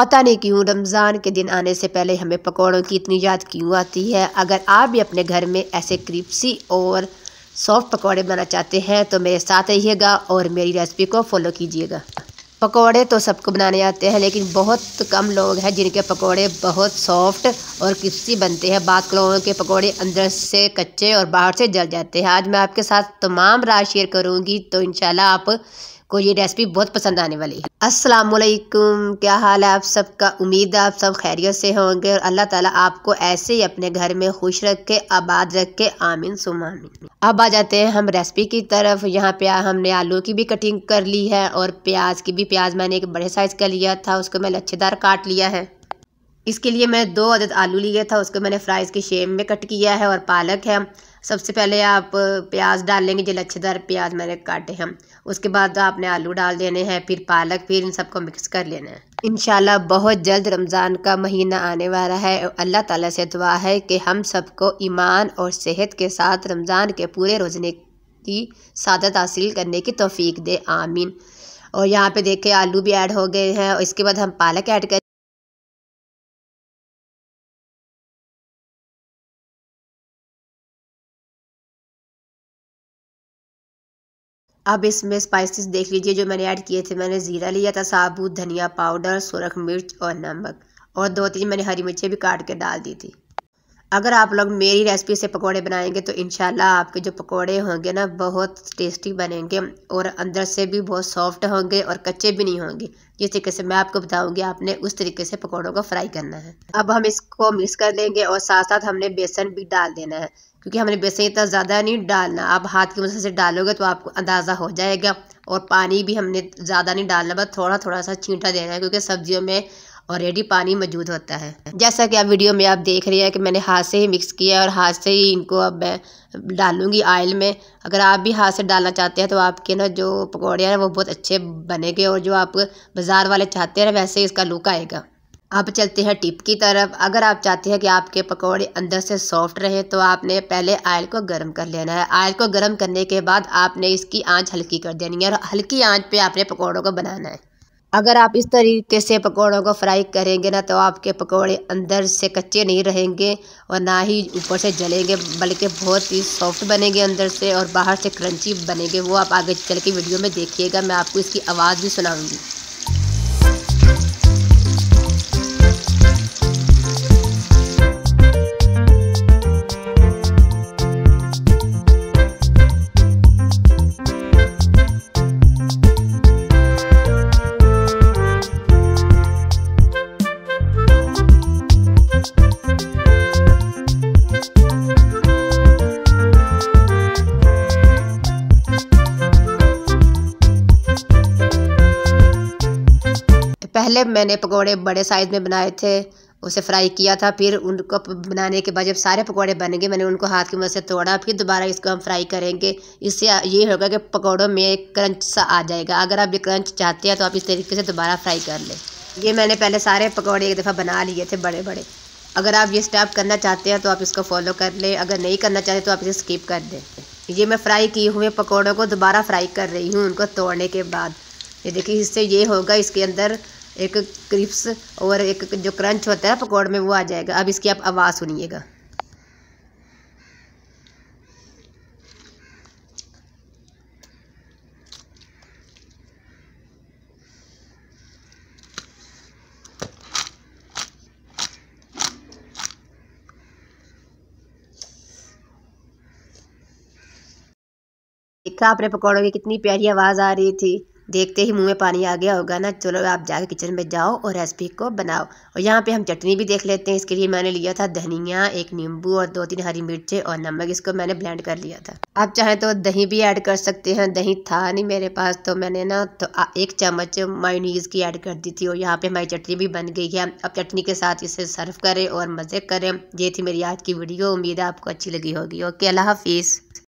पता नहीं क्यों रमज़ान के दिन आने से पहले हमें पकौड़ों की इतनी याद क्यों आती है अगर आप भी अपने घर में ऐसे क्रिप्सी और सॉफ्ट पकौड़े बनाना चाहते हैं तो मेरे साथ रहिएगा और मेरी रेसिपी को फॉलो कीजिएगा पकौड़े तो सबको बनाने आते हैं लेकिन बहुत कम लोग हैं जिनके पकौड़े बहुत सॉफ्ट और क्रिस्पी बनते हैं बात लोगों के पकौड़े अंदर से कच्चे और बाहर से जल जाते हैं आज मैं आपके साथ तमाम राज शेयर करूँगी तो इन आप को ये रेसिपी बहुत पसंद आने वाली है अस्सलाम वालेकुम क्या हाल है आप सबका उम्मीद है आप सब खैरियत से होंगे और अल्लाह ताला आपको ऐसे ही अपने घर में खुश रख के आबाद के आमीन सुमामीन अब आ जाते हैं हम रेसिपी की तरफ यहाँ पे हमने आलू की भी कटिंग कर ली है और प्याज की भी प्याज मैंने एक बड़े साइज़ का लिया था उसको मैं लच्छेदार काट लिया है इसके लिए मैं दो अदद आलू लिए था उसको मैंने फ्राइज़ के शेप में कट किया है और पालक है सबसे पहले आप प्याज डाल लेंगे जो लच्छेदार प्याज मैंने काटे हैं उसके बाद तो आपने आलू डाल देने हैं फिर पालक फिर इन सबको मिक्स कर लेना है इनशाला बहुत जल्द रमज़ान का महीना आने वाला है अल्लाह ताला से दुआ है कि हम सबको ईमान और सेहत के साथ रमज़ान के पूरे रोज़ने की सादत हासिल करने की तोफ़ी दे आमीन और यहाँ पे देखे आलू भी ऐड हो गए हैं और इसके बाद हम पालक ऐड करें अब इसमें स्पाइसेस देख लीजिए जो मैंने ऐड किए थे मैंने ज़ीरा लिया था साबुत धनिया पाउडर सुरख मिर्च और नमक और दो तीन मैंने हरी मिर्चें भी काट के डाल दी थी अगर आप लोग मेरी रेसिपी से पकोड़े बनाएंगे तो इन आपके जो पकोड़े होंगे ना बहुत टेस्टी बनेंगे और अंदर से भी बहुत सॉफ्ट होंगे और कच्चे भी नहीं होंगे जिस तरीके से मैं आपको बताऊंगी आपने उस तरीके से पकोड़ों को फ्राई करना है अब हम इसको मिक्स कर लेंगे और साथ साथ हमने बेसन भी डाल देना है क्योंकि हमने बेसन इतना ज़्यादा नहीं डालना आप हाथ की मदद से डालोगे तो आपको अंदाज़ा हो जाएगा और पानी भी हमने ज़्यादा नहीं डालना बस थोड़ा थोड़ा सा छींटा देना है क्योंकि सब्जियों में ऑलरेडी पानी मौजूद होता है जैसा कि आप वीडियो में आप देख रहे हैं कि मैंने हाथ से ही मिक्स किया है और हाथ से ही इनको अब मैं डालूंगी आयल में अगर आप भी हाथ से डालना चाहते हैं तो आपके ना जो पकौड़े हैं वो बहुत अच्छे बनेंगे और जो आप बाज़ार वाले चाहते हैं वैसे ही इसका लुक आएगा अब चलते हैं टिप की तरफ अगर आप चाहते हैं कि आपके पकौड़े अंदर से सॉफ्ट रहे तो आपने पहले आयल को गर्म कर लेना है आयल को गर्म करने के बाद आपने इसकी आंच हल्की कर देनी है और हल्की आंच पे आपने पकौड़ों को बनाना है अगर आप इस तरीके से पकौड़ों को फ्राई करेंगे ना तो आपके पकौड़े अंदर से कच्चे नहीं रहेंगे और ना ही ऊपर से जलेंगे बल्कि बहुत ही सॉफ्ट बनेंगे अंदर से और बाहर से क्रंची बनेंगे वो आप आगे चल के वीडियो में देखिएगा मैं आपको इसकी आवाज़ भी सुनाऊँगी पहले मैंने पकौड़े बड़े साइज़ में बनाए थे उसे फ्राई किया था फिर उनको बनाने के बाद जब सारे पकौड़े बन गए मैंने उनको हाथ की मदद से तोड़ा फिर दोबारा इसको हम फ्राई करेंगे इससे ये होगा कि पकौड़ों में एक क्रंच सा आ जाएगा अगर आप ये क्रंच चाहते हैं तो आप इस तरीके से दोबारा फ्राई कर लें ये मैंने पहले सारे पकौड़े एक दफ़ा बना लिए थे बड़े बड़े अगर आप ये स्टेप करना चाहते हैं तो आप इसको फॉलो कर लें अगर नहीं करना चाहते तो आप इसे स्किप कर दें ये मैं फ्राई किए हुए पकौड़ों को दोबारा फ्राई कर रही हूँ उनको तोड़ने के बाद ये देखिए इससे ये होगा इसके अंदर एक क्रिप्स और एक जो क्रंच होता है पकौड़ में वो आ जाएगा अब इसकी आप आवाज़ सुनिएगा देखा आपने पकौड़ों की कितनी प्यारी आवाज़ आ रही थी देखते ही मुंह में पानी आ गया होगा ना चलो आप जाके किचन में जाओ और रेसिपी को बनाओ और यहाँ पे हम चटनी भी देख लेते हैं इसके लिए मैंने लिया था धनिया एक नींबू और दो तीन हरी मिर्चें और नमक इसको मैंने ब्लेंड कर लिया था आप चाहें तो दही भी ऐड कर सकते हैं दही था नहीं मेरे पास तो मैंने ना तो एक चम्मच मायूनीज की ऐड कर दी थी और यहाँ पे हमारी चटनी भी बन गई है अब चटनी के साथ इसे सर्व करें और मज़े करें ये थी मेरी आज की वीडियो उम्मीद है आपको अच्छी लगी होगी ओके अल्लाह हाफिज़